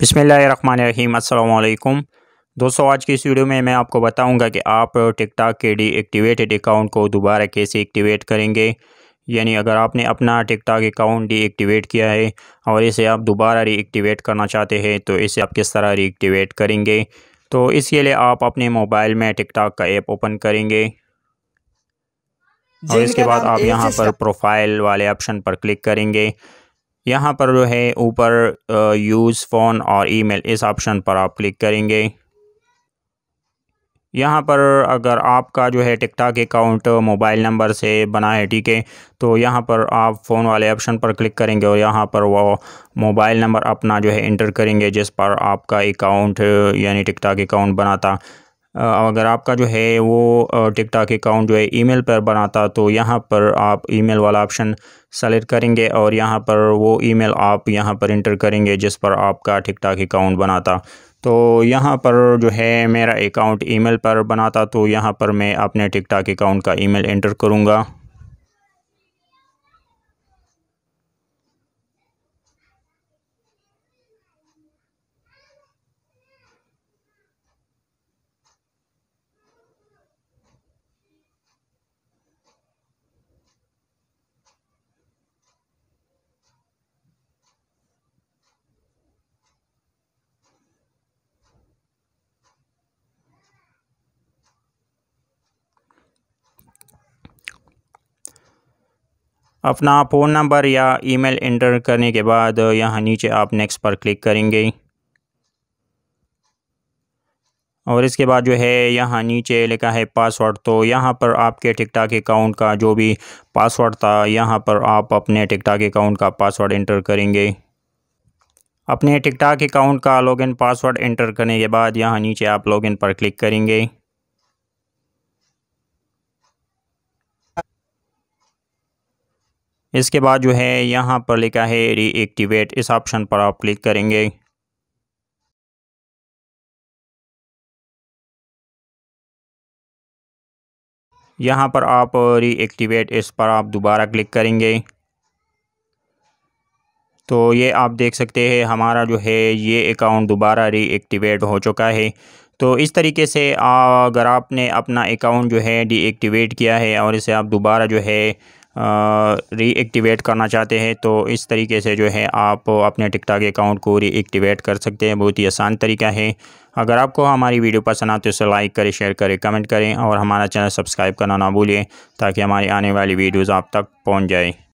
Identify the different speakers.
Speaker 1: बिसमीम अल्लाम दोस्तों आज की इस वीडियो में मैं आपको बताऊंगा कि आप टिकटॉक के डीएक्टिवेटेड अकाउंट को दोबारा कैसे एक्टिवेट करेंगे यानी अगर आपने अपना टिकटॉक अकाउंट डीएक्टिवेट किया है और इसे आप दोबारा रीएक्टिवेट करना चाहते हैं तो इसे आप किस तरह रीएक्टिवेट करेंगे तो इसके लिए आप अपने मोबाइल में टिकटॉक का ऐप ओपन करेंगे और इसके बाद आप यहाँ पर प्रोफाइल वाले ऑप्शन पर क्लिक करेंगे यहाँ पर जो है ऊपर यूज़ फ़ोन और ईमेल इस ऑप्शन पर आप क्लिक करेंगे यहाँ पर अगर आपका जो है टिकटॉक अकाउंट मोबाइल नंबर से बना है ठीक है तो यहाँ पर आप फ़ोन वाले ऑप्शन पर क्लिक करेंगे और यहाँ पर वो मोबाइल नंबर अपना जो है इंटर करेंगे जिस पर आपका अकाउंट यानी टिकटॉक अकाउंट बना था अगर आपका जो है वो टिकटॉक अकाउंट जो है ईमेल पर बनाता तो यहाँ पर आप ईमेल वाला ऑप्शन सेलेक्ट करेंगे और यहाँ पर वो ईमेल आप यहाँ पर इंटर करेंगे जिस पर आपका टिकटॉक अकाउंट बनाता तो यहाँ पर जो है मेरा अकाउंट ईमेल पर बनाता तो यहाँ पर मैं अपने टिकटॉक अकाउंट का ईमेल एंटर करूँगा अपना फ़ोन नंबर या ईमेल एंटर करने के बाद यहाँ नीचे आप नेक्स्ट पर क्लिक करेंगे और इसके बाद जो है यहाँ नीचे लिखा है पासवर्ड तो यहाँ पर आपके टिकटॉक अकाउंट का जो भी पासवर्ड था यहाँ पर आप अपने टिकटॉक अकाउंट का पासवर्ड एंटर करेंगे अपने टिकटॉक अकाउंट का लॉगिन पासवर्ड एंटर करने के बाद यहाँ नीचे आप लॉगिन पर क्लिक करेंगे इसके बाद जो है यहाँ पर लिखा है रीएक्टिवेट इस ऑप्शन पर आप क्लिक करेंगे यहाँ पर आप रीएक्टिवेट इस पर आप दोबारा क्लिक करेंगे तो ये आप देख सकते हैं हमारा जो है ये अकाउंट दोबारा रीएक्टिवेट हो चुका है तो इस तरीके से अगर आपने अपना अकाउंट जो है डीएक्टिवेट किया है और इसे आप दोबारा जो है रीएक्टिवेट करना चाहते हैं तो इस तरीके से जो है आप अपने टिकटॉक अकाउंट को रीएक्टिवेट कर सकते हैं बहुत ही आसान तरीका है अगर आपको हमारी वीडियो पसंद आते तो इसे लाइक करें शेयर करें कमेंट करें और हमारा चैनल सब्सक्राइब करना ना भूलें ताकि हमारी आने वाली वीडियोज़ आप तक पहुँच जाए